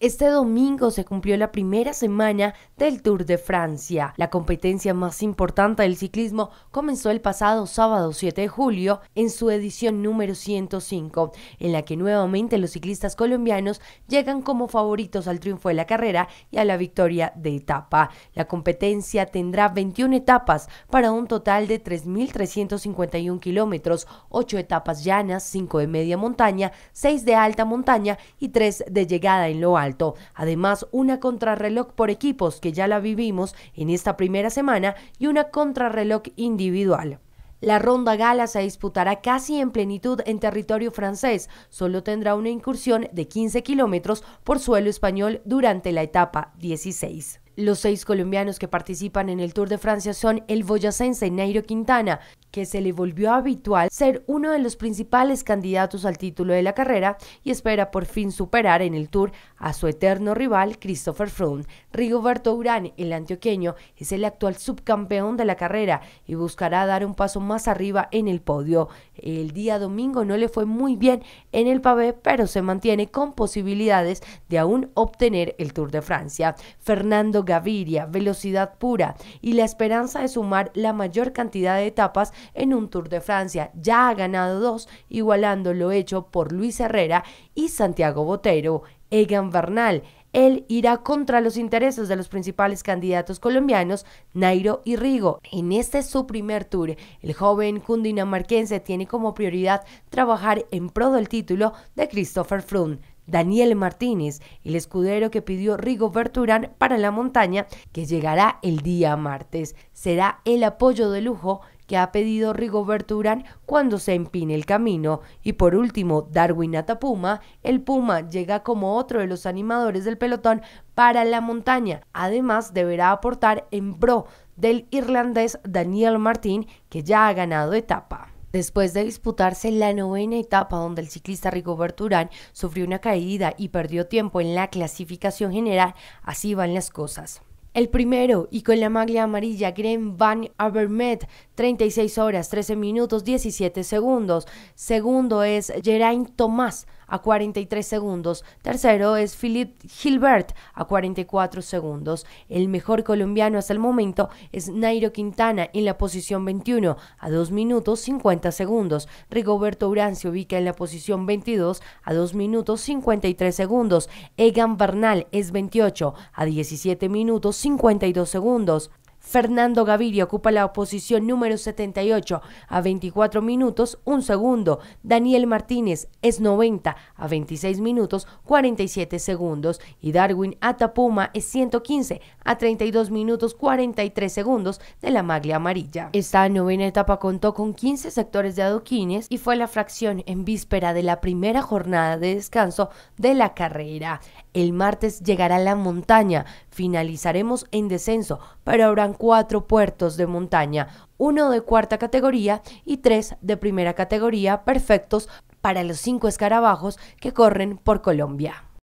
Este domingo se cumplió la primera semana del Tour de Francia. La competencia más importante del ciclismo comenzó el pasado sábado 7 de julio en su edición número 105, en la que nuevamente los ciclistas colombianos llegan como favoritos al triunfo de la carrera y a la victoria de etapa. La competencia tendrá 21 etapas para un total de 3.351 kilómetros, 8 etapas llanas, 5 de media montaña, 6 de alta montaña y 3 de llegada en lo alto. Además, una contrarreloj por equipos que ya la vivimos en esta primera semana y una contrarreloj individual. La ronda gala se disputará casi en plenitud en territorio francés. Solo tendrá una incursión de 15 kilómetros por suelo español durante la etapa 16. Los seis colombianos que participan en el Tour de Francia son el boyacense Nairo Quintana, que se le volvió habitual ser uno de los principales candidatos al título de la carrera y espera por fin superar en el Tour a su eterno rival Christopher Froome. Rigoberto Urán, el antioqueño, es el actual subcampeón de la carrera y buscará dar un paso más arriba en el podio. El día domingo no le fue muy bien en el pavé, pero se mantiene con posibilidades de aún obtener el Tour de Francia. Fernando Gaviria, velocidad pura y la esperanza de sumar la mayor cantidad de etapas en un Tour de Francia. Ya ha ganado dos, igualando lo hecho por Luis Herrera y Santiago Botero. Egan Bernal. Él irá contra los intereses de los principales candidatos colombianos, Nairo y Rigo. En este su primer tour, el joven cundinamarquense tiene como prioridad trabajar en pro del título de Christopher Froome. Daniel Martínez, el escudero que pidió Rigo Berturán para la montaña, que llegará el día martes. Será el apoyo de lujo que ha pedido Rigoberto Urán cuando se empine el camino. Y por último, Darwin Atapuma, el Puma, llega como otro de los animadores del pelotón para la montaña. Además, deberá aportar en pro del irlandés Daniel Martín, que ya ha ganado etapa. Después de disputarse la novena etapa donde el ciclista Rigoberto Urán sufrió una caída y perdió tiempo en la clasificación general, así van las cosas. El primero, y con la maglia amarilla Graham Van Avermet, 36 horas, 13 minutos, 17 segundos. Segundo es Geraint Tomás, a 43 segundos. Tercero es Philip Gilbert a 44 segundos. El mejor colombiano hasta el momento es Nairo Quintana en la posición 21 a 2 minutos 50 segundos. Rigoberto Urán se ubica en la posición 22 a 2 minutos 53 segundos. Egan Bernal es 28 a 17 minutos 52 segundos. Fernando Gaviria ocupa la posición número 78 a 24 minutos 1 segundo. Daniel Martínez es 90 a 26 minutos 47 segundos. Y Darwin Atapuma es 115 a 32 minutos 43 segundos de la maglia amarilla. Esta novena etapa contó con 15 sectores de adoquines y fue la fracción en víspera de la primera jornada de descanso de la carrera. El martes llegará la montaña, finalizaremos en descenso, pero habrán cuatro puertos de montaña, uno de cuarta categoría y tres de primera categoría perfectos para los cinco escarabajos que corren por Colombia.